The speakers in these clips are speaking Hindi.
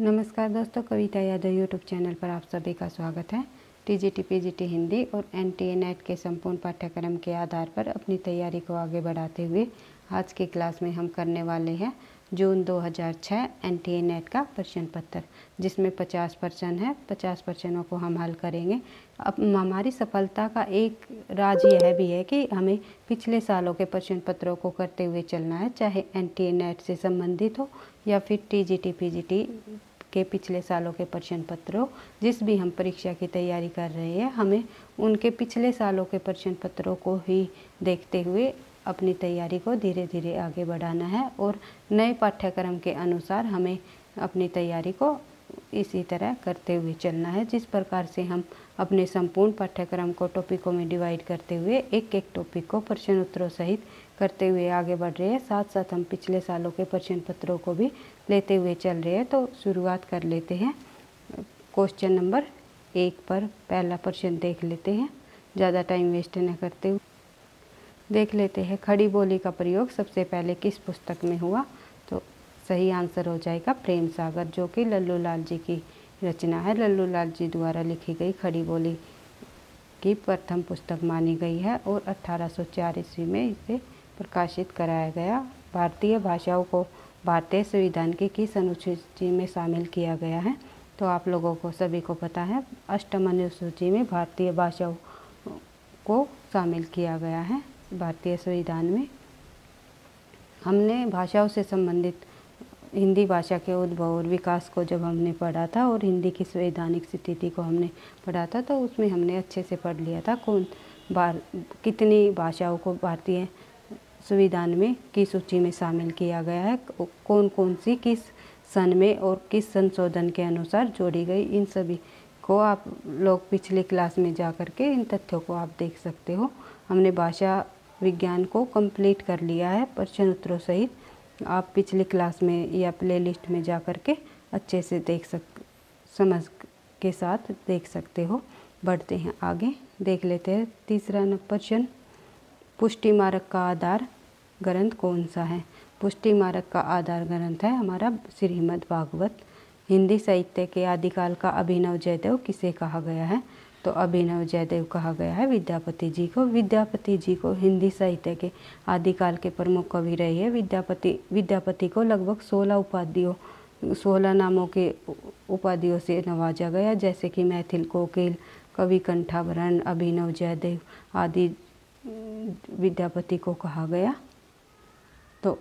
नमस्कार दोस्तों कविता यादव यूट्यूब चैनल पर आप सभी का स्वागत है टीजीटी पीजीटी हिंदी और एनटीए नेट के संपूर्ण पाठ्यक्रम के आधार पर अपनी तैयारी को आगे बढ़ाते हुए आज की क्लास में हम करने वाले हैं जून 2006 एनटीए नेट का प्रश्न पत्र जिसमें 50 प्रश्न है 50 प्रश्नों को हम हल करेंगे अब हमारी सफलता का एक राज यह भी है कि हमें पिछले सालों के प्रश्न पत्रों को करते हुए चलना है चाहे एनटीए नेट से संबंधित हो या फिर टीजीटी पीजीटी के पिछले सालों के प्रश्न पत्रों जिस भी हम परीक्षा की तैयारी कर रहे हैं हमें उनके पिछले सालों के प्रश्न पत्रों को ही देखते हुए अपनी तैयारी को धीरे धीरे आगे बढ़ाना है और नए पाठ्यक्रम के अनुसार हमें अपनी तैयारी को इसी तरह करते हुए चलना है जिस प्रकार से हम अपने संपूर्ण पाठ्यक्रम को टॉपिकों में डिवाइड करते हुए एक एक टॉपिक को प्रश्न उत्तरों सहित करते हुए आगे बढ़ रहे हैं साथ साथ हम पिछले सालों के प्रश्न पत्रों को भी लेते हुए चल रहे हैं तो शुरुआत कर लेते हैं क्वेश्चन नंबर एक पर पहला प्रश्न देख लेते हैं ज़्यादा टाइम वेस्ट न करते हुए देख लेते हैं खड़ी बोली का प्रयोग सबसे पहले किस पुस्तक में हुआ तो सही आंसर हो जाएगा प्रेम सागर जो कि लल्लू लाल जी की रचना है लल्लू लाल जी द्वारा लिखी गई खड़ी बोली की प्रथम पुस्तक मानी गई है और अठारह सौ ईस्वी में इसे प्रकाशित कराया गया भारतीय भाषाओं को भारतीय संविधान की किस अनुसूची में शामिल किया गया है तो आप लोगों को सभी को पता है अष्टम अनुसूची में भारतीय भाषाओं को शामिल किया गया है भारतीय संविधान में हमने भाषाओं से संबंधित हिंदी भाषा के उद्भव और विकास को जब हमने पढ़ा था और हिंदी की संवैधानिक स्थिति को हमने पढ़ा था तो उसमें हमने अच्छे से पढ़ लिया था कौन बार कितनी भाषाओं को भारतीय संविधान में की सूची में शामिल किया गया है कौन कौन सी किस सन में और किस संशोधन के अनुसार जोड़ी गई इन सभी को आप लोग पिछले क्लास में जा कर के इन तथ्यों को आप देख सकते हो हमने भाषा विज्ञान को कंप्लीट कर लिया है प्रश्न उत्तरों सहित आप पिछले क्लास में या प्लेलिस्ट में जा कर के अच्छे से देख सक समझ के साथ देख सकते हो बढ़ते हैं आगे देख लेते हैं तीसरा प्रश्न पुष्टि मारक का आधार ग्रंथ कौन सा है पुष्टि मारक का आधार ग्रंथ है हमारा श्रीमद भागवत हिंदी साहित्य के आदिकाल का अभिनव जयदेव किसे कहा गया है तो अभिनव जयदेव कहा गया है विद्यापति जी को विद्यापति जी को हिंदी साहित्य के आदिकाल के प्रमुख कवि रहे हैं विद्यापति विद्यापति को लगभग सोलह उपाधियों सोलह नामों के उपाधियों से नवाजा गया जैसे कि मैथिल कोकिल कवि कंठाभरण अभिनव जयदेव आदि विद्यापति को कहा गया तो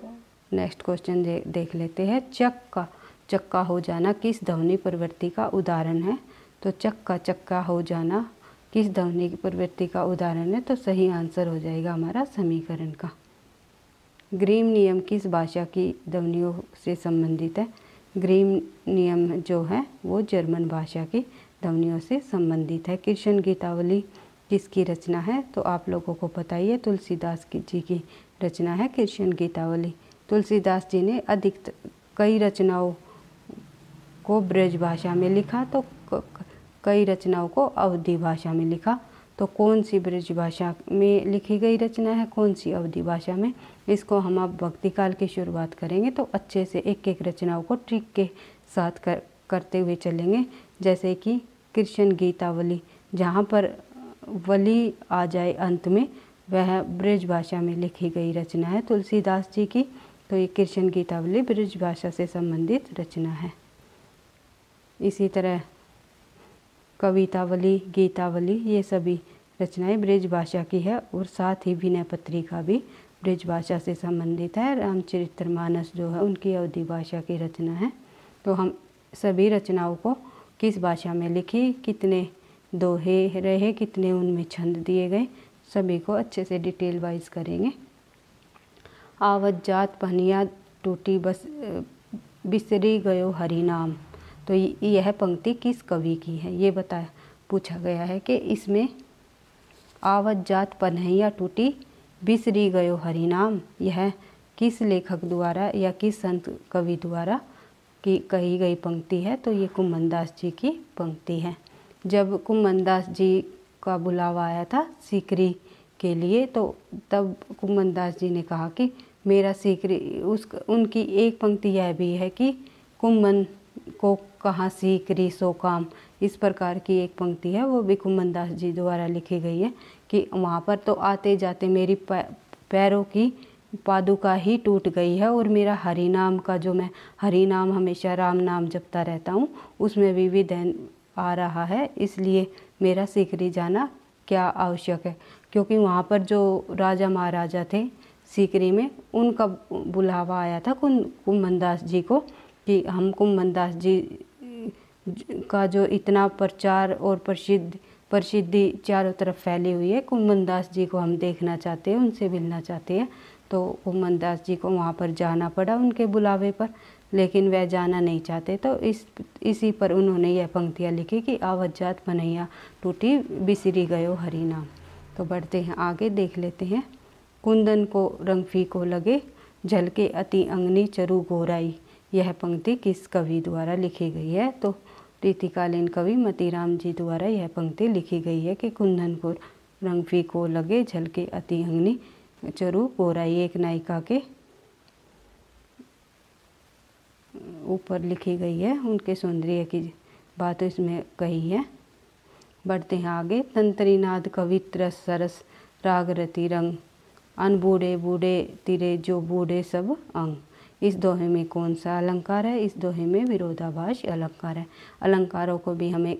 नेक्स्ट क्वेश्चन दे, देख लेते हैं चक्का चक्का हो जाना किस ध्वनि प्रवृत्ति का उदाहरण है तो चक्का चक्का हो जाना किस ध्वनि की प्रवृत्ति का उदाहरण है तो सही आंसर हो जाएगा हमारा समीकरण का ग्रीम नियम किस भाषा की ध्वनियों से संबंधित है ग्रीम नियम जो है वो जर्मन भाषा की ध्वनियों से संबंधित है कृष्ण गीतावली किसकी रचना है तो आप लोगों को पता ही है तुलसीदास जी की रचना है कृष्ण गीतावली तुलसीदास जी ने अधिक कई रचनाओं को ब्रज भाषा में लिखा तो कई रचनाओं को अवधि भाषा में लिखा तो कौन सी ब्रज भाषा में लिखी गई रचना है कौन सी अवधि भाषा में इसको हम अब भक्ति काल की शुरुआत करेंगे तो अच्छे से एक एक रचनाओं को ट्रिक के साथ कर करते हुए चलेंगे जैसे कि कृष्ण गीतावली जहाँ पर वली आ जाए अंत में वह ब्रज भाषा में लिखी गई रचना है तुलसीदास जी की तो ये कृष्ण गीतावली ब्रज भाषा से संबंधित रचना है इसी तरह कवितावली गीतावली ये सभी रचनाएं ब्रिज भाषा की है और साथ ही विनय पत्रिका भी ब्रिज भाषा से संबंधित है रामचरित्र मानस जो है उनकी अवधि भाषा की रचना है तो हम सभी रचनाओं को किस भाषा में लिखी कितने दोहे रहे कितने उनमें छंद दिए गए सभी को अच्छे से डिटेल वाइज करेंगे आवत जात पहनिया टूटी बस बिसरी गयो हरिनाम तो यह पंक्ति किस कवि की है ये बताया पूछा गया है कि इसमें आवत जात पन्हैया टूटी बिसरी गयो हरिनाम यह किस लेखक द्वारा या किस संत कवि द्वारा की कही गई पंक्ति है तो ये कुमनदास जी की पंक्ति है जब कुमनदास जी का बुलावा आया था सीकरी के लिए तो तब कुमनदास जी ने कहा कि मेरा सीकरी उस उनकी एक पंक्ति यह भी है कि कुमन को कहाँ सीख री सो काम इस प्रकार की एक पंक्ति है वो भिखु दास जी द्वारा लिखी गई है कि वहाँ पर तो आते जाते मेरी पैरों की पादुका ही टूट गई है और मेरा हरि नाम का जो मैं हरि नाम हमेशा राम नाम जपता रहता हूँ उसमें भी विधन आ रहा है इसलिए मेरा सीकरी जाना क्या आवश्यक है क्योंकि वहाँ पर जो राजा महाराजा थे सीकरी में उनका बुलावा आया था कुम्भनदास कुंभन दास जी को कि हम कुमनदास जी का जो इतना प्रचार और प्रसिद्ध प्रसिद्धि चारों तरफ फैली हुई है कुमनदास जी को हम देखना चाहते हैं उनसे मिलना चाहते हैं तो कुमनदास जी को वहाँ पर जाना पड़ा उनके बुलावे पर लेकिन वह जाना नहीं चाहते तो इस इसी पर उन्होंने यह पंक्तियाँ लिखी कि आवजात मनैया टूटी बिसरी गयो हरी नाम तो बढ़ते हैं आगे देख लेते हैं कुंदन को रंग फीको को लगे झलके अति अंगनी चरु गोराई यह पंक्ति किस कवि द्वारा लिखी गई है तो रीतिकालीन कवि मतीराम जी द्वारा यह पंक्ति लिखी गई है कि कुंदनपुर रंग को लगे झलके अति अंगनी चरु पोराई एक नायिका के ऊपर लिखी गई है उनके सौंदर्य की बात इसमें कही है बढ़ते हैं आगे तंत्रीनाद कवित्र सरस रागरती रंग अनबूढ़े बूढ़े तिरे जो बूढ़े सब अंग इस दोहे में कौन सा अलंकार है इस दोहे में विरोधाभास अलंकार है अलंकारों को भी हमें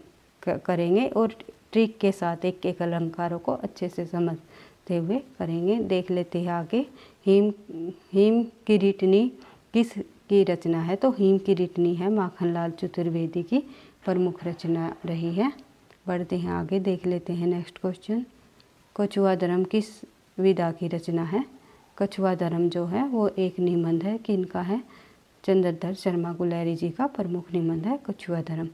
करेंगे और ट्रिक के साथ एक एक अलंकारों को अच्छे से समझते हुए करेंगे देख लेते हैं आगे हिम हिम किरीटनी किस की रचना है तो हिम किरीटनी है माखनलाल चतुर्वेदी की प्रमुख रचना रही है बढ़ते हैं आगे देख लेते हैं नेक्स्ट क्वेश्चन कछुआ धर्म किस विधा की रचना है कछुआ धर्म जो है वो एक निबंध है कि इनका है चंद्रधर शर्मा गुलेरी जी का प्रमुख निबंध है कछुआ धर्म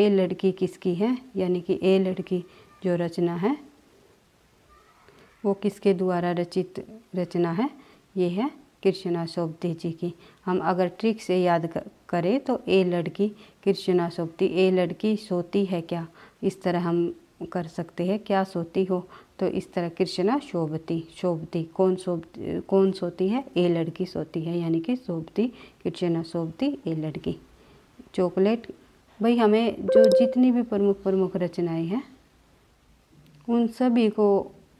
ए लड़की किसकी है यानी कि ए लड़की जो रचना है वो किसके द्वारा रचित रचना है ये है कृष्णा सोबती जी की हम अगर ट्रिक से याद करें तो ए लड़की कृष्णा सोबती ए लड़की सोती है क्या इस तरह हम कर सकते हैं क्या सोती हो तो इस तरह कृष्णा शोभती शोभती कौन शोभ कौन सोती है ए लड़की सोती है यानी कि शोभती कृष्णा शोभती ए लड़की चॉकलेट भाई हमें जो जितनी भी प्रमुख प्रमुख रचनाएं हैं उन सभी को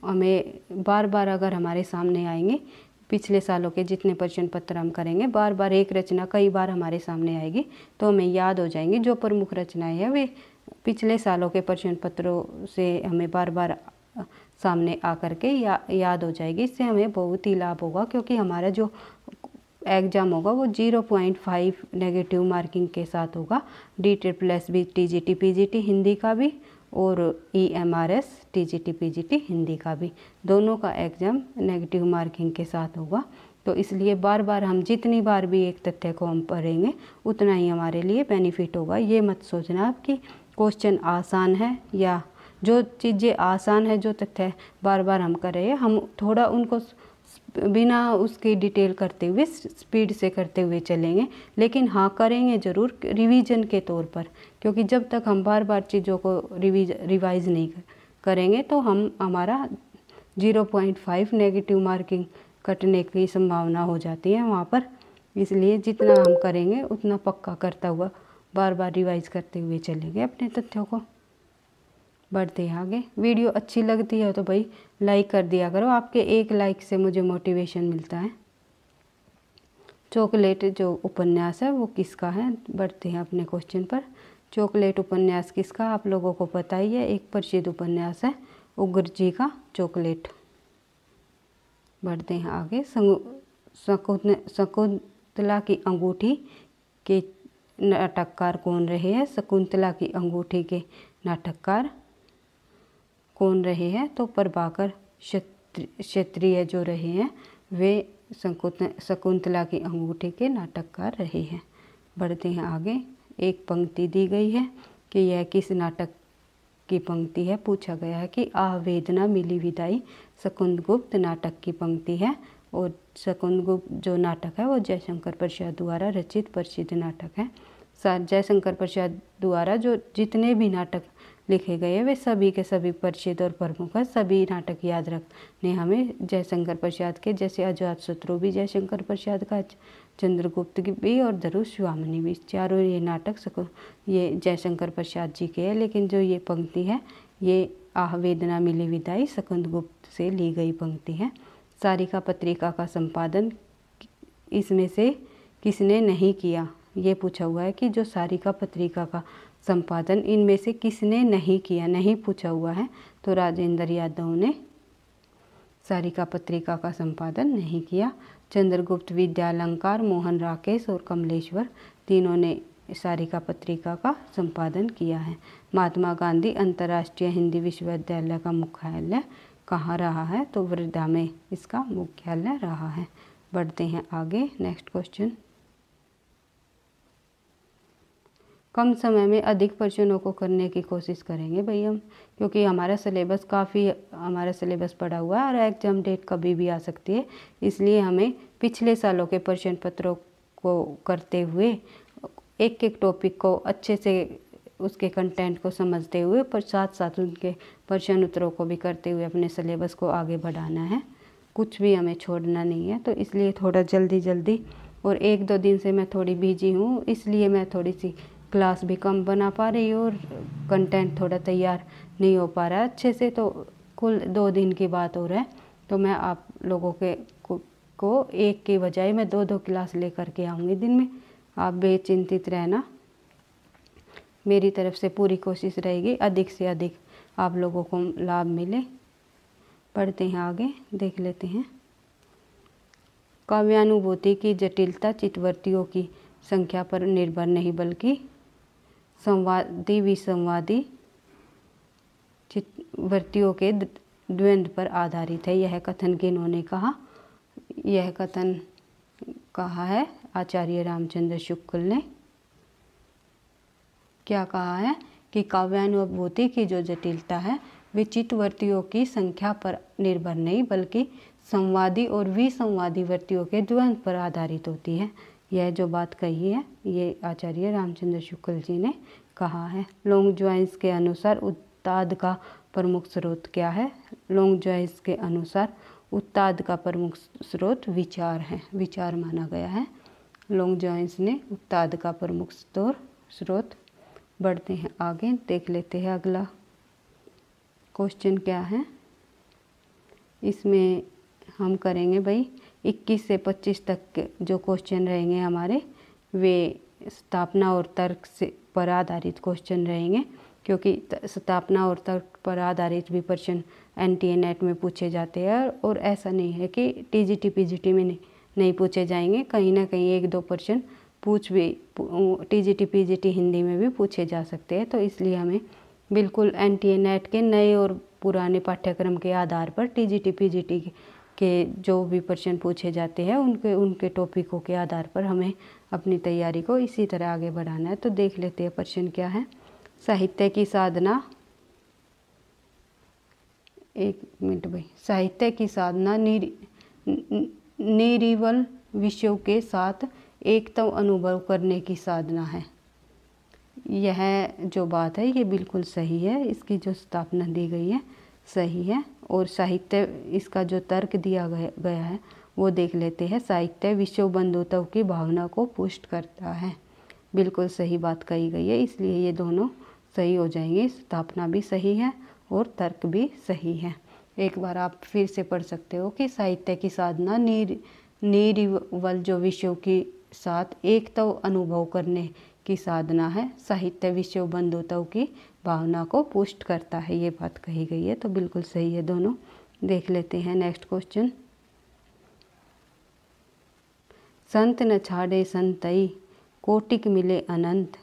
हमें बार बार अगर हमारे सामने आएंगे पिछले सालों के जितने प्रश्न पत्र हम करेंगे बार बार एक रचना कई बार हमारे सामने आएगी तो हमें याद हो जाएंगे जो प्रमुख रचनाएं हैं वे पिछले सालों के प्रश्न पत्रों से हमें बार बार सामने आ के या याद हो जाएगी इससे हमें बहुत ही लाभ होगा क्योंकि हमारा जो एग्ज़ाम होगा वो zero point five negative marking के साथ होगा D T plus B T G T P G T Hindi का भी और E M R S T G T P G T Hindi का भी दोनों का एग्ज़ाम नेगेटिव मार्किंग के साथ होगा तो इसलिए बार बार हम जितनी बार भी एक तथ्य को हम पढ़ेंगे उतना ही हमारे लिए बेनिफिट होगा ये मत सोचना आप कि क्वेश्चन आसान है या जो चीज़ें आसान है जो तथ्य बार बार हम करें हम थोड़ा उनको बिना उसकी डिटेल करते हुए स्पीड से करते हुए चलेंगे लेकिन हाँ करेंगे ज़रूर रिवीजन के तौर पर क्योंकि जब तक हम बार बार चीज़ों को रिवीज रिवाइज नहीं करेंगे तो हम हमारा 0.5 नेगेटिव मार्किंग कटने की संभावना हो जाती है वहाँ पर इसलिए जितना हम करेंगे उतना पक्का करता हुआ बार बार रिवाइज करते हुए चले गए अपने तथ्यों को बढ़ते हैं आगे वीडियो अच्छी लगती है तो भाई लाइक कर दिया करो आपके एक लाइक से मुझे मोटिवेशन मिलता है चॉकलेट जो उपन्यास है वो किसका है बढ़ते हैं अपने क्वेश्चन पर चॉकलेट उपन्यास किसका आप लोगों को पता ही है एक प्रसिद्ध उपन्यास है उग्र जी का चॉकलेट बढ़ते हैं आगे शकुंतला की अंगूठी के नाटककार कौन रहे हैं शकुंतला की अंगूठी के नाटककार कौन रहे हैं तो प्रभाकर शत्र, जो रहे हैं वे शकुंतला की अंगूठी के नाटककार रहे हैं बढ़ते हैं आगे एक पंक्ति दी गई है कि यह किस नाटक की पंक्ति है पूछा गया है कि आवेदना मिली विदाई शकुंदगुप्त नाटक की पंक्ति है और शकुंद गुप्त जो नाटक है वो जयशंकर प्रसाद द्वारा रचित प्रसिद्ध नाटक है जयशंकर प्रसाद द्वारा जो जितने भी नाटक लिखे गए वे सभी के सभी परिचित और प्रमुख हैं सभी नाटक याद रखने हमें जयशंकर प्रसाद के जैसे अजात शत्रु भी जयशंकर प्रसाद का चंद्रगुप्त भी और धरु स्वामिनी भी चारों ये नाटक सको ये जयशंकर प्रसाद जी के हैं लेकिन जो ये पंक्ति है ये आवेदना मिली विदाई सकंद गुप्त से ली गई पंक्ति है सारिका पत्रिका का संपादन इसमें से किसने नहीं किया ये पूछा हुआ है कि जो सारिका पत्रिका का संपादन इनमें से किसने नहीं किया नहीं पूछा हुआ है तो राजेंद्र यादव ने सारिका पत्रिका का संपादन नहीं किया चंद्रगुप्त विद्यालंकार मोहन राकेश और कमलेश्वर तीनों ने सारिका पत्रिका का संपादन किया है महात्मा गांधी अंतर्राष्ट्रीय हिंदी विश्वविद्यालय का मुख्यालय कहाँ रहा है तो वृद्धा में इसका मुख्यालय रहा है बढ़ते हैं आगे नेक्स्ट क्वेश्चन कम समय में अधिक प्रश्नों को करने की कोशिश करेंगे भाई हम क्योंकि हमारा सिलेबस काफ़ी हमारा सिलेबस पड़ा हुआ है और एग्ज़ाम डेट कभी भी आ सकती है इसलिए हमें पिछले सालों के प्रश्न पत्रों को करते हुए एक एक टॉपिक को अच्छे से उसके कंटेंट को समझते हुए पर साथ साथ उनके प्रश्न उत्तरों को भी करते हुए अपने सिलेबस को आगे बढ़ाना है कुछ भी हमें छोड़ना नहीं है तो इसलिए थोड़ा जल्दी जल्दी और एक दो दिन से मैं थोड़ी बिजी हूँ इसलिए मैं थोड़ी सी क्लास भी कम बना पा रही और कंटेंट थोड़ा तैयार नहीं हो पा रहा है अच्छे से तो कुल दो दिन की बात हो रहा है तो मैं आप लोगों के को एक के बजाय मैं दो दो क्लास लेकर के आऊँगी दिन में आप बेचिंतित रहना मेरी तरफ से पूरी कोशिश रहेगी अधिक से अधिक आप लोगों को लाभ मिले पढ़ते हैं आगे देख लेते हैं काव्यानुभूति की जटिलता चितवर्तियों की संख्या पर निर्भर नहीं बल्कि संवादी विसंवादी वृत्तियों के द्वंद पर आधारित है यह कथन किन्होंने कहा यह कथन कहा है आचार्य रामचंद्र शुक्ल ने क्या कहा है कि काव्यानुभूति की जो जटिलता है वे चित्तवर्तियों की संख्या पर निर्भर नहीं बल्कि संवादी और विसंवादी वर्तियों के द्वंद पर आधारित होती है यह जो बात कही है ये आचार्य रामचंद्र शुक्ल जी ने कहा है लॉन्ग ज्वाइंस के अनुसार उत्ताद का प्रमुख स्रोत क्या है लॉन्ग ज्वाइंस के अनुसार उत्ताद का प्रमुख स्रोत विचार है विचार माना गया है लॉन्ग ज्वाइंस ने उत्ताद का प्रमुख स्रोत बढ़ते हैं आगे देख लेते हैं अगला क्वेश्चन क्या है इसमें हम करेंगे भाई 21 से 25 तक जो क्वेश्चन रहेंगे हमारे वे स्थापना और तर्क से पर आधारित क्वेश्चन रहेंगे क्योंकि स्थापना और तर्क पर आधारित भी प्रश्न एन टी नेट में पूछे जाते हैं और ऐसा नहीं है कि T G T P G T में नहीं, नहीं पूछे जाएंगे कहीं ना कहीं एक दो प्रश्न पूछ भी T G T P G T Hindi में भी पूछे जा सकते हैं तो इसलिए हमें बिल्कुल एन टी नेट के नए और पुराने पाठ्यक्रम के आधार पर T G T P G T के जो भी प्रश्न पूछे जाते हैं उनके उनके टॉपिकों के आधार पर हमें अपनी तैयारी को इसी तरह आगे बढ़ाना है तो देख लेते हैं प्रश्न क्या है साहित्य की साधना एक मिनट भाई साहित्य की साधना निरीवल विषयों के साथ एकतम अनुभव करने की साधना है यह जो बात है ये बिल्कुल सही है इसकी जो स्थापना दी गई है सही है और साहित्य इसका जो तर्क दिया गया है वो देख लेते हैं साहित्य विश्व बंधुत्व की भावना को पुष्ट करता है बिल्कुल सही बात कही गई है इसलिए ये दोनों सही हो जाएंगे स्थापना भी सही है और तर्क भी सही है एक बार आप फिर से पढ़ सकते हो कि साहित्य की साधना नीर नीरवल जो विषयों के साथ एकता तो अनुभव करने की साधना है साहित्य विश्व बंधुत्व की भावना को पुष्ट करता है ये बात कही गई है तो बिल्कुल सही है दोनों देख लेते हैं नेक्स्ट क्वेश्चन संत न छाड़े संतई कोटिक मिले अनंत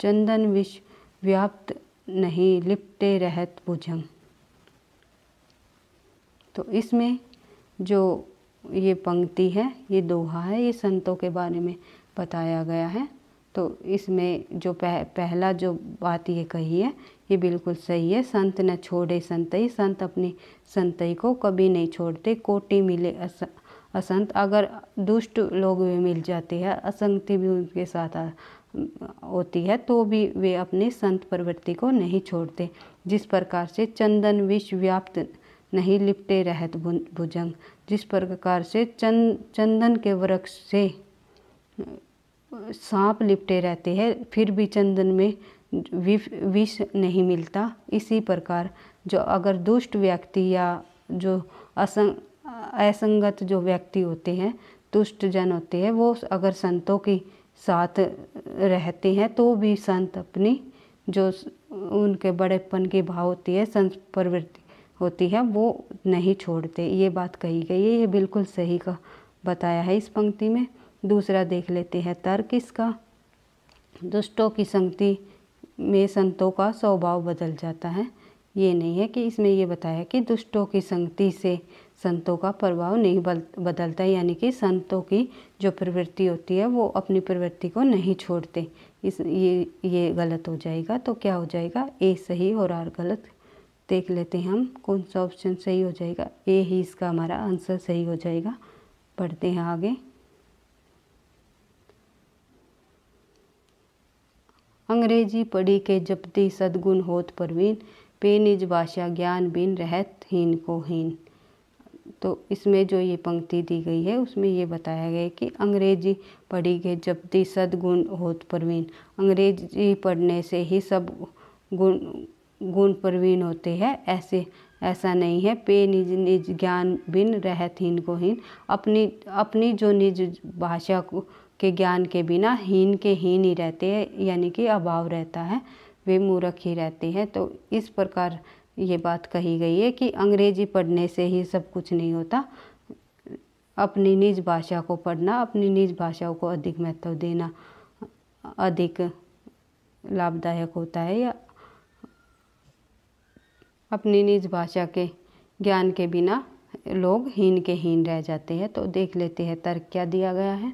चंदन विष व्याप्त नहीं लिपटे रहत भुजम तो इसमें जो ये पंक्ति है ये दोहा है ये संतों के बारे में बताया गया है तो इसमें जो पह, पहला जो बात ये कही है ये बिल्कुल सही है संत न छोड़े संतई संत अपनी संतई को कभी नहीं छोड़ते कोटि मिले अस, असंत अगर दुष्ट लोग भी मिल जाते हैं असंगति भी उनके साथ आ, होती है तो भी वे अपने संत प्रवृत्ति को नहीं छोड़ते जिस प्रकार से चंदन विश्व व्याप्त नहीं लिपटे रहत भुजंग जिस प्रकार से चंद चंदन के वृक्ष से सांप लिपटे रहते हैं फिर भी चंदन में विष नहीं मिलता इसी प्रकार जो अगर दुष्ट व्यक्ति या जो असंग असंगत जो व्यक्ति होते हैं दुष्ट जन होते हैं वो अगर संतों के साथ रहते हैं तो भी संत अपनी जो उनके बड़ेपन के भाव होती है संत प्रवृत्ति होती है वो नहीं छोड़ते ये बात कही गई है ये बिल्कुल सही का बताया है इस पंक्ति में दूसरा देख लेते हैं तर्क इसका दुष्टों की संगति में संतों का स्वभाव बदल जाता है ये नहीं है कि इसमें ये बताया कि दुष्टों की संगति से संतों का प्रभाव नहीं बदलता यानी कि संतों की जो प्रवृत्ति होती है वो अपनी प्रवृत्ति को नहीं छोड़ते इस ये ये गलत हो जाएगा तो क्या हो जाएगा ए सही और आर गलत देख लेते हैं हम कौन सा ऑप्शन सही हो जाएगा ए ही इसका हमारा आंसर सही हो जाएगा पढ़ते हैं आगे अंग्रेजी पढ़ी के जपती सदगुण होत परवीन पे निज भाषा ज्ञान बिन रहत हीन को हीन तो इसमें जो ये पंक्ति दी गई है उसमें ये बताया गया कि अंग्रेजी पढ़ी के जपती सदगुण होत परवीन अंग्रेजी पढ़ने से ही सब गुण गुण परवीन होते हैं ऐसे ऐसा नहीं है पे निज निज ज्ञान बिन रहत हीन को हीन अपनी अपनी जो निज भाषा को के ज्ञान के बिना हीन के हीन ही रहते हैं यानी कि अभाव रहता है वे मूर्ख ही रहते हैं तो इस प्रकार ये बात कही गई है कि अंग्रेजी पढ़ने से ही सब कुछ नहीं होता अपनी निज भाषा को पढ़ना अपनी निज भाषाओं को अधिक महत्व देना अधिक लाभदायक होता है या अपनी निज भाषा के ज्ञान के बिना लोग हीन के हीन रह जाते हैं तो देख लेते हैं तर्क क्या दिया गया है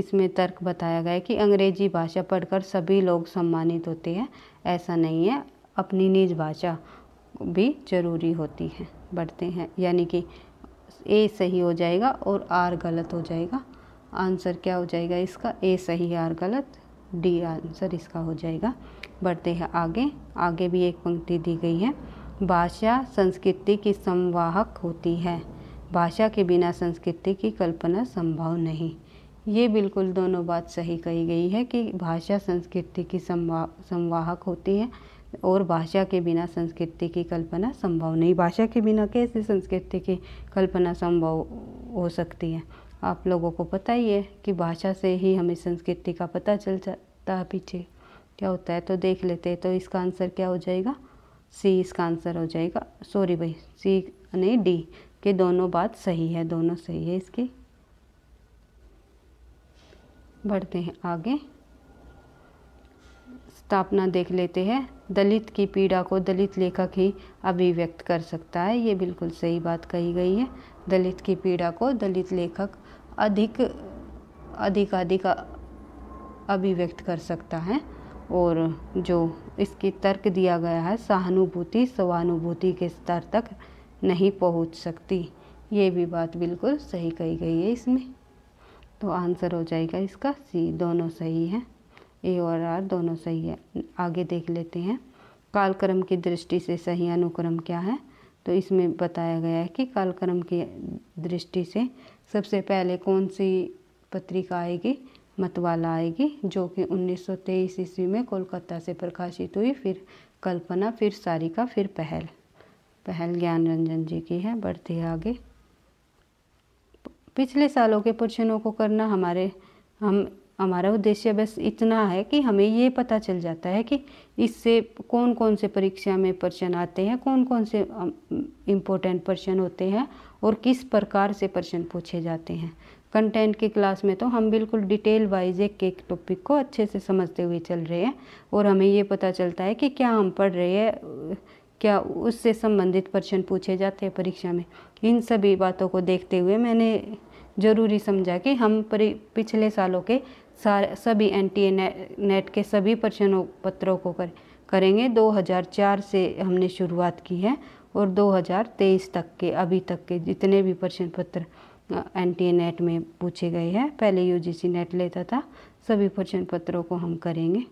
इसमें तर्क बताया गया है कि अंग्रेजी भाषा पढ़कर सभी लोग सम्मानित होते हैं ऐसा नहीं है अपनी निज भाषा भी ज़रूरी होती है बढ़ते हैं यानी कि ए सही हो जाएगा और आर गलत हो जाएगा आंसर क्या हो जाएगा इसका ए सही आर गलत डी आंसर इसका हो जाएगा बढ़ते हैं आगे आगे भी एक पंक्ति दी गई है भाषा संस्कृति की संवाहक होती है भाषा के बिना संस्कृति की कल्पना संभव नहीं ये बिल्कुल दोनों बात सही कही गई है कि भाषा संस्कृति की संवा संवाहक होती है और भाषा के बिना संस्कृति की कल्पना संभव नहीं भाषा के बिना कैसे संस्कृति की कल्पना संभव हो सकती है आप लोगों को पता ही है कि भाषा से ही हमें संस्कृति का पता चल जाता है पीछे क्या होता है तो देख लेते हैं तो इसका आंसर क्या हो जाएगा सी इसका आंसर हो जाएगा सॉरी भाई सी नहीं डी के दोनों बात सही है दोनों सही है इसकी बढ़ते हैं आगे स्थापना देख लेते हैं दलित की पीड़ा को दलित लेखक ही अभिव्यक्त कर सकता है ये बिल्कुल सही बात कही गई है दलित की पीड़ा को दलित लेखक अधिक अधिकाधिक अभिव्यक्त कर सकता है और जो इसकी तर्क दिया गया है सहानुभूति स्वानुभूति के स्तर तक नहीं पहुंच सकती ये भी बात बिल्कुल सही कही गई है इसमें तो आंसर हो जाएगा इसका सी दोनों सही है ए और आर दोनों सही है आगे देख लेते हैं कालक्रम की दृष्टि से सही अनुक्रम क्या है तो इसमें बताया गया है कि कालक्रम की दृष्टि से सबसे पहले कौन सी पत्रिका आएगी मतवाला आएगी जो कि 1923 ईस्वी में कोलकाता से प्रकाशित हुई फिर कल्पना फिर सारिका फिर पहल पहल ज्ञान रंजन जी की है बढ़ते आगे पिछले सालों के प्रश्नों को करना हमारे हम हमारा उद्देश्य बस इतना है कि हमें ये पता चल जाता है कि इससे कौन कौन से परीक्षा में प्रश्न आते हैं कौन कौन से इम्पोर्टेंट प्रश्न होते हैं और किस प्रकार से प्रश्न पूछे जाते हैं कंटेंट की क्लास में तो हम बिल्कुल डिटेल वाइज एक एक टॉपिक को अच्छे से समझते हुए चल रहे हैं और हमें ये पता चलता है कि क्या हम पढ़ रहे हैं क्या उससे संबंधित प्रश्न पूछे जाते हैं परीक्षा में इन सभी बातों को देखते हुए मैंने ज़रूरी समझा कि हम पिछले सालों के सारे सभी एन टी ए नेट के सभी प्रश्नों पत्रों को कर करेंगे 2004 से हमने शुरुआत की है और 2023 तक के अभी तक के जितने भी प्रश्न पत्र एन टी ए नेट में पूछे गए हैं पहले यू जी सी नेट लेता था सभी प्रश्न पत्रों को हम करेंगे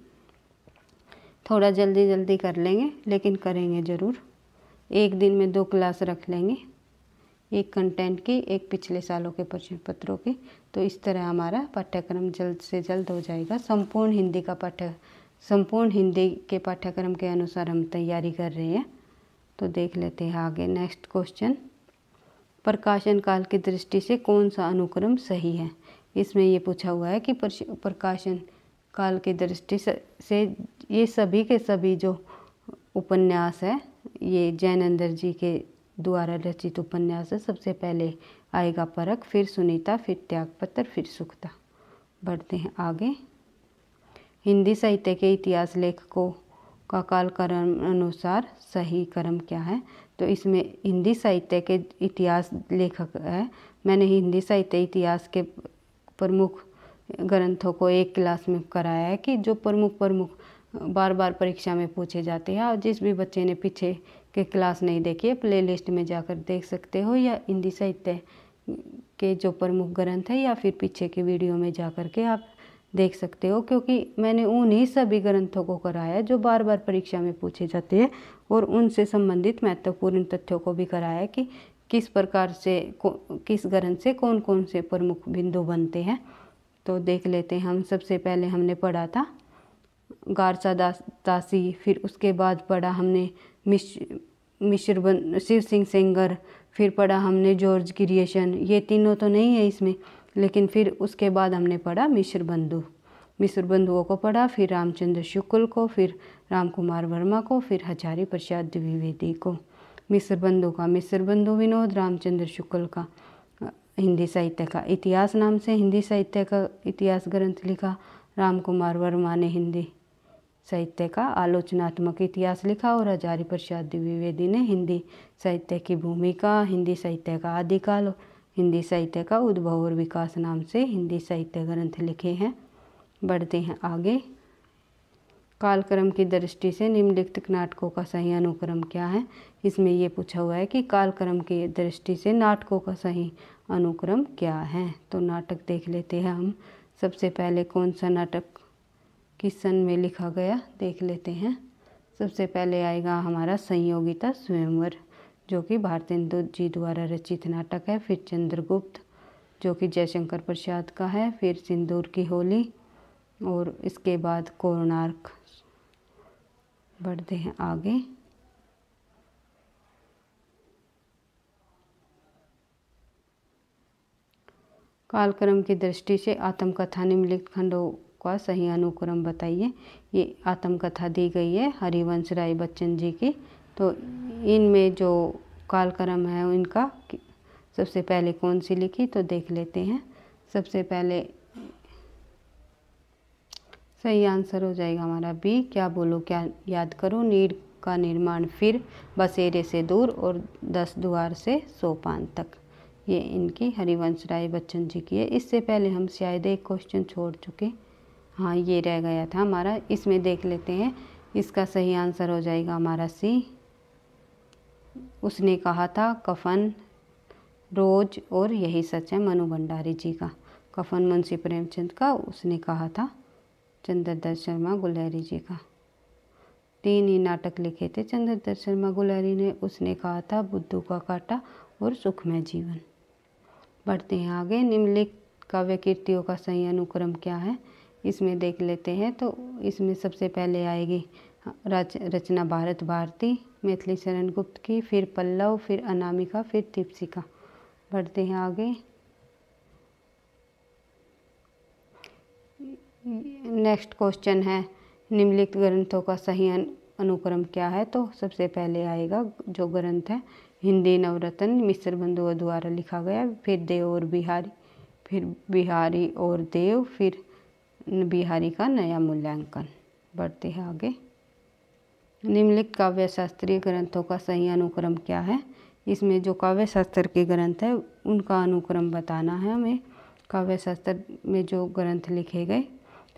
थोड़ा जल्दी जल्दी कर लेंगे लेकिन करेंगे ज़रूर एक दिन में दो क्लास रख लेंगे एक कंटेंट की एक पिछले सालों के प्रश्न पत्रों की तो इस तरह हमारा पाठ्यक्रम जल्द से जल्द हो जाएगा संपूर्ण हिंदी का पाठ्य संपूर्ण हिंदी के पाठ्यक्रम के अनुसार हम तैयारी कर रहे हैं तो देख लेते हैं आगे नेक्स्ट क्वेश्चन प्रकाशन काल की दृष्टि से कौन सा अनुक्रम सही है इसमें ये पूछा हुआ है कि प्रकाशन काल की दृष्टि से ये सभी के सभी जो उपन्यास है ये जैनंदर जी के द्वारा रचित उपन्यास है सबसे पहले आएगा परख फिर सुनीता फिर त्यागपत्र फिर सुखता बढ़ते हैं आगे हिंदी साहित्य के इतिहास लेखकों का काल कर्म अनुसार सही कर्म क्या है तो इसमें हिंदी साहित्य के इतिहास लेखक है मैंने हिंदी साहित्य इतिहास के प्रमुख ग्रंथों को एक क्लास में कराया है कि जो प्रमुख प्रमुख बार बार परीक्षा में पूछे जाते हैं और जिस भी बच्चे ने पीछे के क्लास नहीं देखिए प्ले लिस्ट में जाकर देख सकते हो या हिंदी साहित्य के जो प्रमुख ग्रंथ है या फिर पीछे के वीडियो में जा कर के आप देख सकते हो क्योंकि मैंने उन्हीं सभी ग्रंथों को कराया है जो बार बार परीक्षा में पूछे जाते हैं और उनसे संबंधित महत्वपूर्ण तथ्यों को भी कराया है कि किस प्रकार से किस ग्रंथ से कौन कौन से प्रमुख बिंदु बनते हैं तो देख लेते हैं हम सबसे पहले हमने पढ़ा था गारसा दास दासी फिर उसके बाद पढ़ा हमने मिश मिश्र शिव सिंह सेंगर फिर पढ़ा हमने जॉर्ज क्रिएशन ये तीनों तो नहीं है इसमें लेकिन फिर उसके बाद हमने पढ़ा मिश्र बंधु मिश्र बंधुओं को पढ़ा फिर रामचंद्र शुक्ल को फिर राम कुमार वर्मा को फिर हजारी प्रसाद द्विवेदी को मिस्र बंधु का मिस्र बंधु विनोद रामचंद्र शुक्ल का हिंदी साहित्य का इतिहास नाम से हिंदी साहित्य का इतिहास ग्रंथ लिखा राम कुमार वर्मा ने हिंदी साहित्य का आलोचनात्मक इतिहास लिखा और हजारी प्रसाद द्विवेदी ने हिंदी साहित्य की भूमिका हिंदी साहित्य का आदिकाल हिंदी साहित्य का उद्भव और विकास नाम से हिंदी साहित्य ग्रंथ लिखे हैं बढ़ते हैं आगे कालक्रम की दृष्टि से निम्नलिखित नाटकों का सही अनुक्रम क्या है इसमें ये पूछा हुआ है कि कालक्रम की दृष्टि से नाटकों का सही अनुक्रम क्या है तो नाटक देख लेते हैं हम सबसे पहले कौन सा नाटक किस सन में लिखा गया देख लेते हैं सबसे पहले आएगा हमारा संयोगिता स्वयंवर जो कि भारतेंदु जी द्वारा रचित नाटक है फिर चंद्रगुप्त जो कि जयशंकर प्रसाद का है फिर सिंदूर की होली और इसके बाद कोणार्क बढ़ते हैं आगे कालक्रम की दृष्टि से आत्मकथा निम्नलिखित खंडों का सही अनुक्रम बताइए ये आत्मकथा दी गई है हरिवंश राय बच्चन जी की तो इनमें जो कालक्रम है इनका सबसे पहले कौन सी लिखी तो देख लेते हैं सबसे पहले सही आंसर हो जाएगा हमारा बी क्या बोलो क्या याद करो नीड का निर्माण फिर बसेरे से दूर और दस द्वार से सोपान तक ये इनकी हरिवंश राय बच्चन जी की है इससे पहले हम शायद एक क्वेश्चन छोड़ चुके हाँ ये रह गया था हमारा इसमें देख लेते हैं इसका सही आंसर हो जाएगा हमारा सी उसने कहा था कफन रोज और यही सच है मनु भंडारी जी का कफन मुंशी प्रेमचंद का उसने कहा था चंद्रदर शर्मा गुलहरी जी का तीन ही नाटक लिखे थे चंद्रदर शर्मा गुलहरी ने उसने कहा था बुद्धू का काटा और सुखमय जीवन बढ़ते हैं आगे निम्नलिखित काव्य कृतियों का सही अनुक्रम क्या है इसमें देख लेते हैं तो इसमें सबसे पहले आएगी हाँ, रच रचना भारत भारती मैथिली शरण गुप्त की फिर पल्लव फिर अनामिका फिर दीपसिका बढ़ते हैं आगे नेक्स्ट क्वेश्चन है निम्नलिखित ग्रंथों का सही अनुक्रम क्या है तो सबसे पहले आएगा जो ग्रंथ है हिंदी नवरत्न मिश्र बंधुओं द्वारा लिखा गया फिर देव और बिहारी फिर बिहारी और देव फिर बिहारी का नया मूल्यांकन बढ़ते हैं आगे निम्नलिखित काव्य शास्त्रीय ग्रंथों का सही अनुक्रम क्या है इसमें जो काव्य शास्त्र के ग्रंथ है उनका अनुक्रम बताना है हमें काव्य शास्त्र में जो ग्रंथ लिखे गए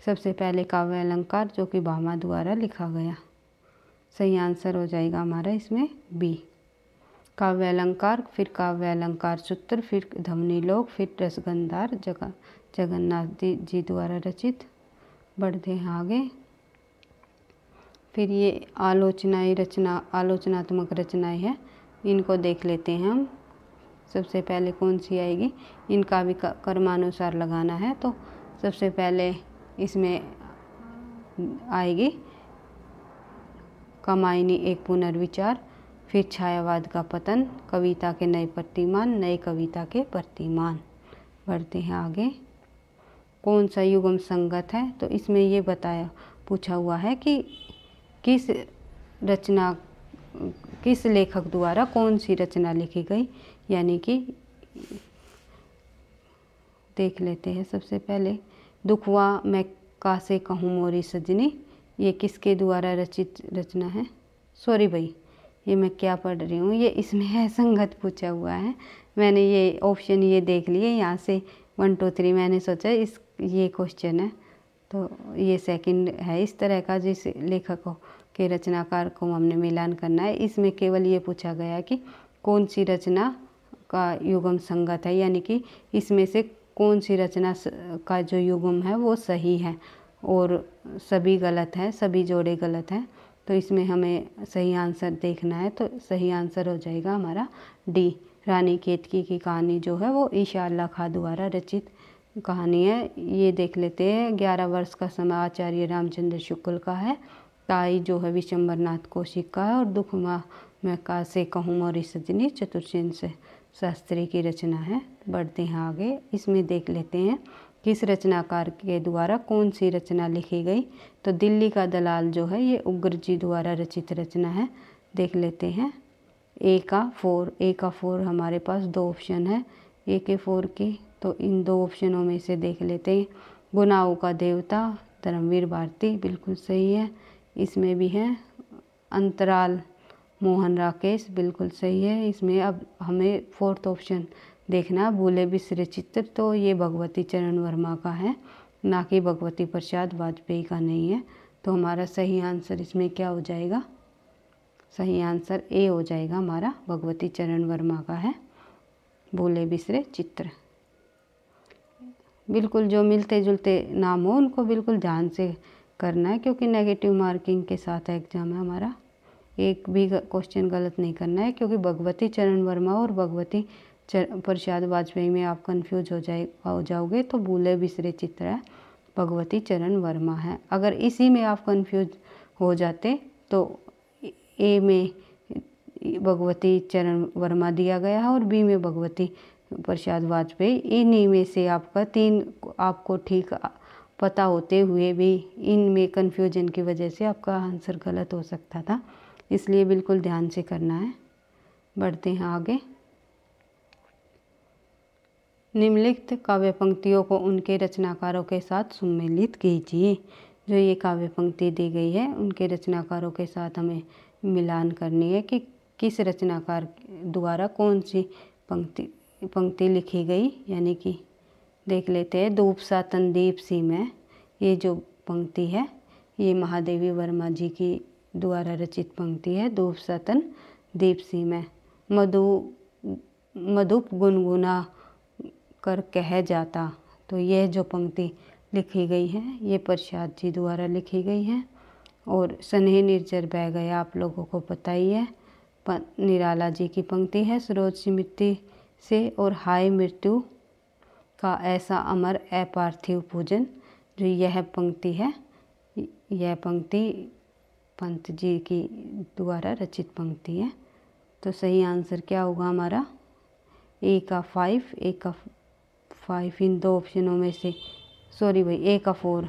सबसे पहले काव्य अलंकार जो कि भामा द्वारा लिखा गया सही आंसर हो जाएगा हमारा इसमें बी काव्य अलंकार फिर काव्य अलंकार सूत्र फिर लोक फिर रसगंधार जग जगन्नाथ जी द्वारा रचित बढ़ते हैं आगे फिर ये आलोचनाएं रचना आलोचनात्मक रचनाएं हैं इनको देख लेते हैं हम सबसे पहले कौन सी आएगी इनका भी कर्मानुसार लगाना है तो सबसे पहले इसमें आएगी कमाइनी एक पुनर्विचार फिर छायावाद का पतन कविता के नए प्रतिमान नए कविता के प्रतिमान बढ़ते हैं आगे कौन सा युगम संगत है तो इसमें ये बताया पूछा हुआ है कि किस रचना किस लेखक द्वारा कौन सी रचना लिखी गई यानी कि देख लेते हैं सबसे पहले दुखवा मैं का कहूँ मोरी सजनी ये किसके द्वारा रचित रचना है सॉरी भाई ये मैं क्या पढ़ रही हूँ ये इसमें है संगत पूछा हुआ है मैंने ये ऑप्शन ये देख लिए यहाँ से वन टू थ्री मैंने सोचा इस ये क्वेश्चन है तो ये सेकंड है इस तरह का जिस लेखकों के रचनाकार को हमने मिलान करना है इसमें केवल ये पूछा गया है कि कौन सी रचना का युगम संगत है यानी कि इसमें से कौन सी रचना का जो युगम है वो सही है और सभी गलत है सभी जोड़े गलत हैं तो इसमें हमें सही आंसर देखना है तो सही आंसर हो जाएगा हमारा डी रानी केतकी की कहानी जो है वो ईशा अल्लाह खां द्वारा रचित कहानी है ये देख लेते हैं ग्यारह वर्ष का समय आचार्य रामचंद्र शुक्ल का है ताई जो है विशंबरनाथ कौशिक का है और दुखमा मैं का से कहूँ और सजनी चतुर्सेन से शास्त्री की रचना है बढ़ते हैं आगे इसमें देख लेते हैं किस रचनाकार के द्वारा कौन सी रचना लिखी गई तो दिल्ली का दलाल जो है ये उग्र जी द्वारा रचित रचना है देख लेते हैं ए का फोर ए का फोर हमारे पास दो ऑप्शन है ए के फोर के तो इन दो ऑप्शनों में से देख लेते हैं गुनाहों का देवता धर्मवीर भारती बिल्कुल सही है इसमें भी है अंतराल मोहन राकेश बिल्कुल सही है इसमें अब हमें फोर्थ ऑप्शन देखना भूले बिसरे चित्र तो ये भगवती चरण वर्मा का है ना कि भगवती प्रसाद वाजपेयी का नहीं है तो हमारा सही आंसर इसमें क्या हो जाएगा सही आंसर ए हो जाएगा हमारा भगवती चरण वर्मा का है भूले बिसरे चित्र बिल्कुल जो मिलते जुलते नाम हो उनको बिल्कुल ध्यान से करना है क्योंकि नेगेटिव मार्किंग के साथ एग्ज़ाम है हमारा एक भी क्वेश्चन गलत नहीं करना है क्योंकि भगवती चरण वर्मा और भगवती प्रसाद वाजपेयी में आप कंफ्यूज हो जाए हो जाओगे तो भूले बिसरे चित्र भगवती चरण वर्मा है अगर इसी में आप कंफ्यूज हो जाते तो ए में भगवती चरण वर्मा दिया गया है और बी में भगवती प्रसाद वाजपेयी इन्हीं में से आपका तीन आपको ठीक पता होते हुए भी इनमें कन्फ्यूजन की वजह से आपका आंसर गलत हो सकता था इसलिए बिल्कुल ध्यान से करना है बढ़ते हैं आगे निम्नलिखित काव्य पंक्तियों को उनके रचनाकारों के साथ सम्मिलित कीजिए जो ये काव्य पंक्ति दी गई है उनके रचनाकारों के साथ हमें मिलान करनी है कि किस रचनाकार द्वारा कौन सी पंक्ति पंक्ति लिखी गई यानी कि देख लेते हैं धूप सा तनदीप सी में ये जो पंक्ति है ये महादेवी वर्मा जी की द्वारा रचित पंक्ति है धूप सतन दीप सी में मधु मधुप गुनगुना कर कह जाता तो यह जो पंक्ति लिखी गई है ये प्रसाद जी द्वारा लिखी गई है और स्नेह निर्जर बह गए आप लोगों को पता ही है निराला जी की पंक्ति है सरोज मिट्टी से और हाय मृत्यु का ऐसा अमर अपार्थिव पूजन जो यह पंक्ति है यह पंक्ति पंत जी की द्वारा रचित पंक्ति है तो सही आंसर क्या होगा हमारा ए का फाइव ए का फाइव इन दो ऑप्शनों में से सॉरी भाई ए का फोर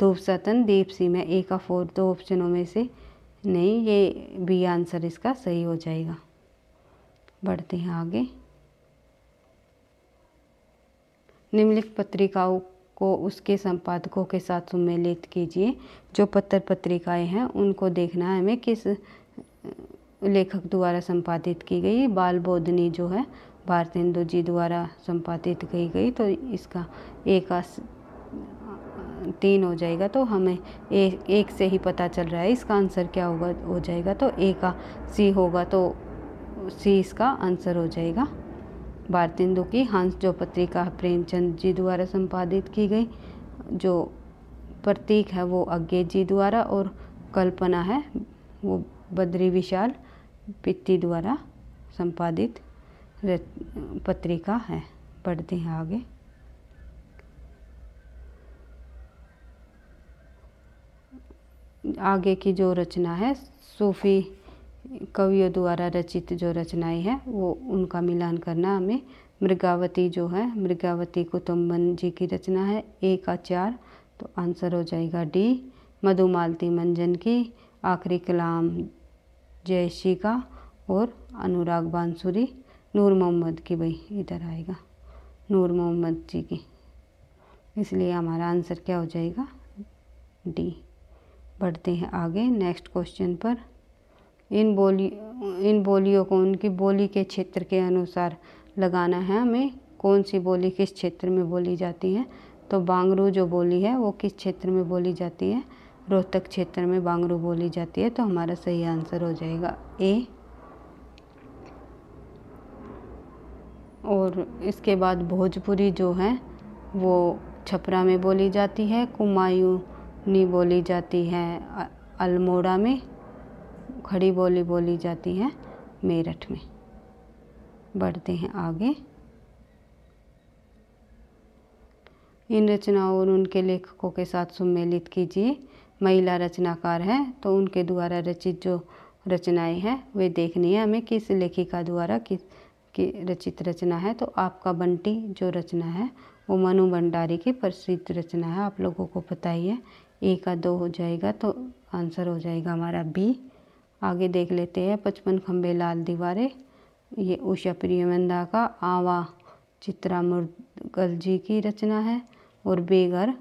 धूप सतन दीप सी में ए का फोर दो ऑप्शनों में से नहीं ये बी आंसर इसका सही हो जाएगा बढ़ते हैं आगे निम्नलिखित पत्रिकाओं को उसके संपादकों के साथ सम्मिलित कीजिए जो पत्र पत्रिकाएं हैं उनको देखना है हमें किस लेखक द्वारा संपादित की गई बाल बोधनी जो है भारतेंदु जी द्वारा संपादित की गई तो इसका एक तीन हो जाएगा तो हमें ए, एक से ही पता चल रहा है इसका आंसर क्या होगा हो जाएगा तो ए का सी होगा तो सी इसका आंसर हो जाएगा भारतेंदु की हंस जो पत्रिका प्रेमचंद जी द्वारा संपादित की गई जो प्रतीक है वो अज्ञे जी द्वारा और कल्पना है वो बद्री विशाल पित्ती द्वारा संपादित पत्रिका है पढ़ते हैं आगे आगे की जो रचना है सूफी कवियों द्वारा रचित जो रचनाएं हैं वो उनका मिलान करना हमें मृगावती जो है मृगावती कुतुम्बन जी की रचना है ए का चार तो आंसर हो जाएगा डी मधुमालती मंजन की आखिरी कलाम जयशी का और अनुराग बांसुरी नूर मोहम्मद की भाई इधर आएगा नूर मोहम्मद जी की इसलिए हमारा आंसर क्या हो जाएगा डी बढ़ते हैं आगे नेक्स्ट क्वेश्चन पर इन बोली इन बोलियों को उनकी बोली के क्षेत्र के अनुसार लगाना है हमें कौन सी बोली किस क्षेत्र में बोली जाती है तो बांगरू जो बोली है वो किस क्षेत्र में बोली जाती है रोहतक क्षेत्र में बांगरू बोली जाती है तो हमारा सही आंसर हो जाएगा ए और इसके बाद भोजपुरी जो है वो छपरा में बोली जाती है कुमायूनी बोली जाती है अल्मोड़ा में खड़ी बोली बोली जाती है मेरठ में बढ़ते हैं आगे इन रचनाओं और उनके लेखकों के साथ सम्मिलित कीजिए महिला रचनाकार हैं तो उनके द्वारा रचित जो रचनाएं हैं वे देखनी है हमें किस लेखिका द्वारा किस की रचित रचना है तो आपका बंटी जो रचना है वो मनु भंडारी की प्रसिद्ध रचना है आप लोगों को पता ही है ए का दो हो जाएगा तो आंसर हो जाएगा हमारा बी आगे देख लेते हैं पचपन खम्बे लाल दीवारें ये उषा प्रियमंदा का आवा चित्रा मुरगल जी की रचना है और बेघर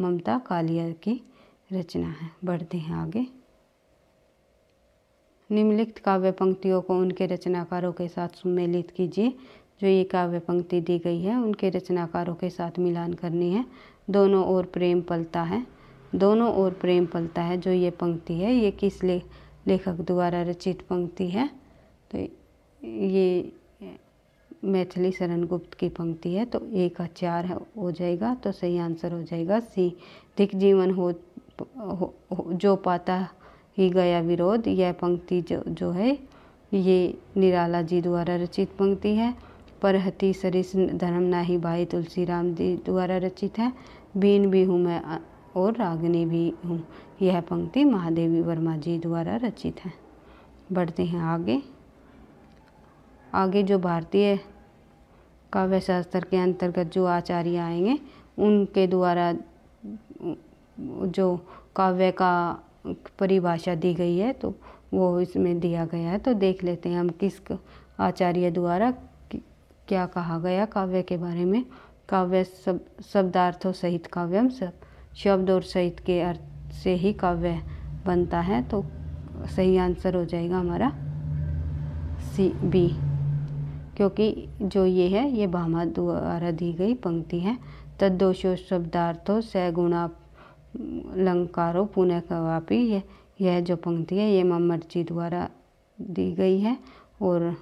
ममता कालिया की रचना है बढ़ते हैं आगे निम्नलिखित काव्य पंक्तियों को उनके रचनाकारों के साथ सुमेलित कीजिए जो ये काव्य पंक्ति दी गई है उनके रचनाकारों के साथ मिलान करनी है दोनों ओर प्रेम पलता है दोनों ओर प्रेम पलता है जो ये पंक्ति है ये किस ले, लेखक द्वारा रचित पंक्ति है तो ये मैथिली शरण गुप्त की पंक्ति है तो एक का चार हो जाएगा तो सही आंसर हो जाएगा सी दिख जीवन हो, हो, हो जो पाता ही गया विरोध यह पंक्ति जो जो है ये निराला जी द्वारा रचित पंक्ति है पर हति सरिस धर्म ना ही भाई तुलसी राम जी द्वारा रचित है बीन भी हूँ मैं और रागनी भी हूँ यह पंक्ति महादेवी वर्मा जी द्वारा रचित है बढ़ते हैं आगे आगे जो भारतीय काव्य शास्त्र के अंतर्गत जो आचार्य आएंगे उनके द्वारा जो काव्य का परिभाषा दी गई है तो वो इसमें दिया गया है तो देख लेते हैं हम किस आचार्य द्वारा क्या कहा गया काव्य के बारे में काव्य सब शब्दार्थों सहित काव्यम सब शब्द और सहित के अर्थ से ही काव्य बनता है तो सही आंसर हो जाएगा हमारा सी बी क्योंकि जो ये है ये भामा द्वारा दी गई पंक्ति है तद दोषो शब्दार्थों सगुणा लंकारो पुनः कवापी यह यह जो पंक्ति है ये मर्जी द्वारा दी गई है और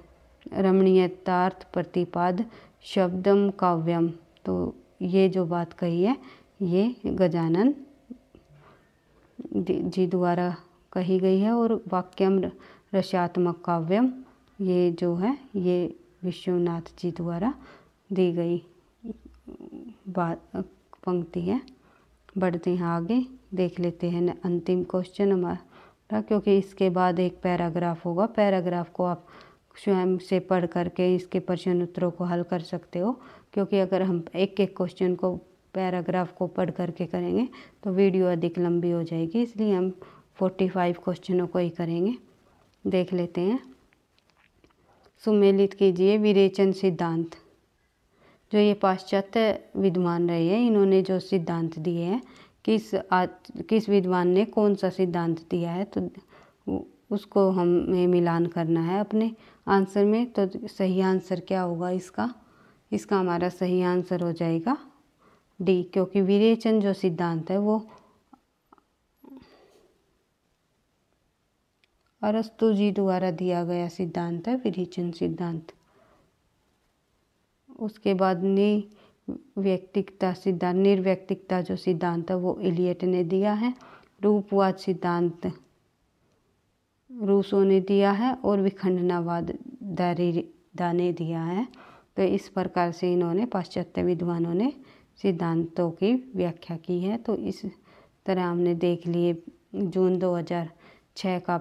रमणीयतार्थ प्रतिपाद शब्दम काव्यम तो ये जो बात कही है ये गजानन जी द्वारा कही गई है और वाक्यम रसात्मक काव्यम ये जो है ये विश्वनाथ जी द्वारा दी गई बात पंक्ति है बढ़ते हैं आगे देख लेते हैं अंतिम क्वेश्चन हमारा क्योंकि इसके बाद एक पैराग्राफ होगा पैराग्राफ को आप स्वयं से पढ़ करके इसके प्रश्न उत्तरों को हल कर सकते हो क्योंकि अगर हम एक एक क्वेश्चन को पैराग्राफ को पढ़ करके करेंगे तो वीडियो अधिक लंबी हो जाएगी इसलिए हम फोर्टी फाइव क्वेश्चनों को ही करेंगे देख लेते हैं सुमेलित कीजिए विरेचन सिद्धांत जो ये पाश्चात्य विद्वान रहे हैं इन्होंने जो सिद्धांत दिए हैं किस आ, किस विद्वान ने कौन सा सिद्धांत दिया है तो उसको हमें मिलान करना है अपने आंसर में तो सही आंसर क्या होगा इसका इसका हमारा सही आंसर हो जाएगा डी क्योंकि विरेचन जो सिद्धांत है वो अरस्तु जी द्वारा दिया गया सिद्धांत है विरेचन सिद्धांत उसके बाद नी व्यक्तिकता सिद्धांत निर्व्यक्तिकता जो सिद्धांत है वो इलियट ने दिया है रूपवाद सिद्धांत रूसो ने दिया है और विखंडनावाद दरिदा ने दिया है तो इस प्रकार से इन्होंने पाश्चात्य विद्वानों ने सिद्धांतों की व्याख्या की है तो इस तरह हमने देख लिए जून 2006 का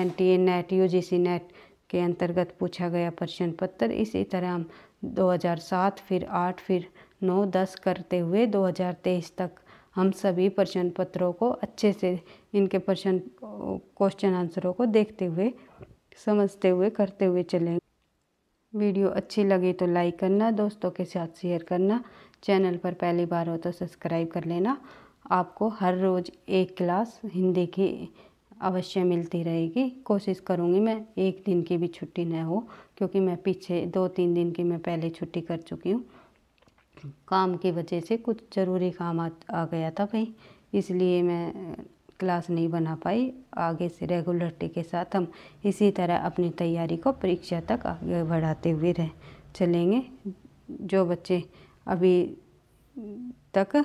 N T A net U G C net के अंतर्गत पूछा गया प्रश्न पत्र इसी तरह हम 2007 फिर 8 फिर 9 10 करते हुए 2023 तक हम सभी प्रश्न पत्रों को अच्छे से इनके प्रश्न क्वेश्चन आंसरों को देखते हुए समझते हुए करते हुए चले वीडियो अच्छी लगी तो लाइक करना दोस्तों के साथ शेयर करना चैनल पर पहली बार हो तो सब्सक्राइब कर लेना आपको हर रोज़ एक क्लास हिंदी की अवश्य मिलती रहेगी कोशिश करूँगी मैं एक दिन की भी छुट्टी न हो क्योंकि मैं पीछे दो तीन दिन की मैं पहले छुट्टी कर चुकी हूँ काम की वजह से कुछ ज़रूरी काम आ, आ गया था भाई इसलिए मैं क्लास नहीं बना पाई आगे से रेगुलरिटी के साथ हम इसी तरह अपनी तैयारी को परीक्षा तक आगे बढ़ाते हुए रह चलेंगे जो बच्चे अभी तक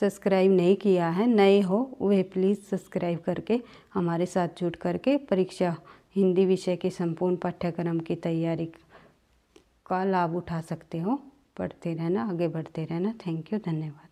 सब्सक्राइब नहीं किया है नए हो वह प्लीज़ सब्सक्राइब करके हमारे साथ जुड़ करके परीक्षा हिंदी विषय के संपूर्ण पाठ्यक्रम की तैयारी का लाभ उठा सकते हो पढ़ते रहना आगे बढ़ते रहना थैंक यू धन्यवाद